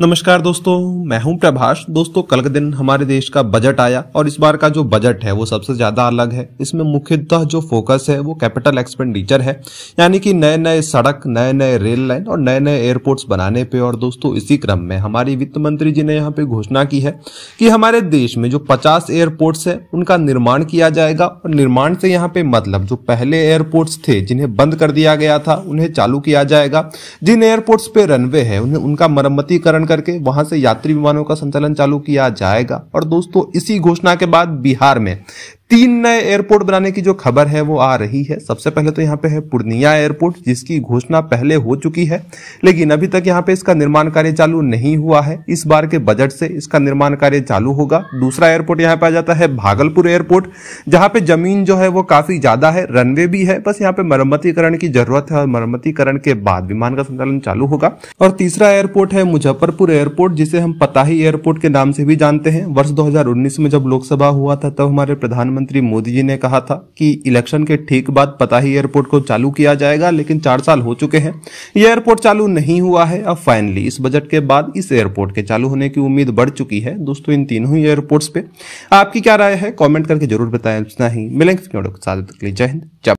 नमस्कार दोस्तों मैं हूं प्रभाष दोस्तों कल के दिन हमारे देश का बजट आया और इस बार का जो बजट है वो सबसे ज्यादा अलग है इसमें मुख्यतः जो फोकस है वो कैपिटल एक्सपेंडिचर है यानी कि नए नए सड़क नए नए रेल लाइन और नए नए एयरपोर्ट्स बनाने पे और दोस्तों इसी क्रम में हमारी वित्त मंत्री जी ने यहाँ पे घोषणा की है कि हमारे देश में जो पचास एयरपोर्ट्स है उनका निर्माण किया जाएगा और निर्माण से यहाँ पे मतलब जो पहले एयरपोर्ट्स थे जिन्हें बंद कर दिया गया था उन्हें चालू किया जाएगा जिन एयरपोर्ट्स पे रनवे है उन्हें उनका मरम्मतीकरण परिचालन करके वहां से यात्री विमानों का संचालन चालू किया जाएगा और दोस्तों इसी घोषणा के बाद बिहार में तीन नए एयरपोर्ट बनाने की जो खबर है वो आ रही है सबसे पहले तो यहाँ पे है पूर्णिया एयरपोर्ट जिसकी घोषणा पहले हो चुकी है लेकिन अभी तक यहाँ पे इसका निर्माण कार्य चालू नहीं हुआ है इस बार के बजट से इसका निर्माण कार्य चालू होगा दूसरा एयरपोर्ट यहाँ पे आ जाता है भागलपुर एयरपोर्ट जहाँ पे जमीन जो है वो काफी ज्यादा है रनवे भी है बस यहाँ पे मरम्मतीकरण की जरूरत है और मरम्मतीकरण के बाद विमान का संचालन चालू होगा और तीसरा एयरपोर्ट है मुजफ्फरपुर एयरपोर्ट जिसे हम पताही एयरपोर्ट के नाम से भी जानते हैं वर्ष दो में जब लोकसभा हुआ था तब हमारे प्रधानमंत्री प्रधानमंत्री मोदी जी ने कहा था कि इलेक्शन के ठीक बाद पता ही एयरपोर्ट को चालू किया जाएगा लेकिन चार साल हो चुके हैं यह एयरपोर्ट चालू नहीं हुआ है अब फाइनली इस बजट के बाद इस एयरपोर्ट के चालू होने की उम्मीद बढ़ चुकी है दोस्तों इन तीनों ही एयरपोर्ट्स पे आपकी क्या राय है कॉमेंट करके जरूर बताएं इतना ही मिलेंगे जय हिंद